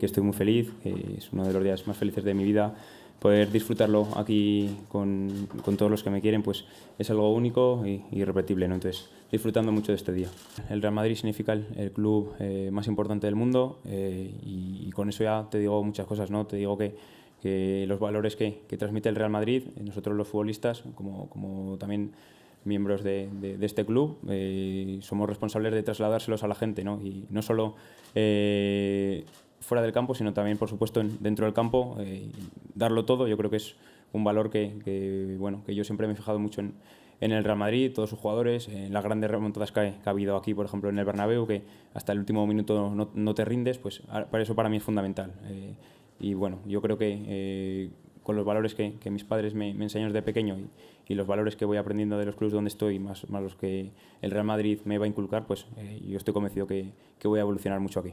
que estoy muy feliz, es uno de los días más felices de mi vida. Poder disfrutarlo aquí con, con todos los que me quieren pues es algo único y irrepetible. ¿no? Entonces, disfrutando mucho de este día. El Real Madrid significa el, club eh, más importante del mundo eh, y, con eso ya te digo muchas cosas. ¿no? Te digo que, que los valores que, que, transmite el Real Madrid, eh, nosotros los futbolistas, como, como también miembros de, de, este club, somos responsables de trasladárselos a la gente, ¿no? Y no solo fuera del campo, sino también, por supuesto, dentro del campo, eh, darlo todo. Yo creo que es un valor que, que, bueno, que yo siempre me he fijado mucho en, el Real Madrid, todos sus jugadores, en las grandes remontadas que, ha habido aquí, por ejemplo, en el Bernabéu, que hasta el último minuto no, te rindes, pues para eso para mí es fundamental. Eh, y bueno, yo creo que eh, con los valores que, mis padres me, me, enseñaron desde pequeño y, los valores que voy aprendiendo de los clubes donde estoy, más, más los que el Real Madrid me va a inculcar, pues yo estoy convencido que voy a evolucionar mucho aquí.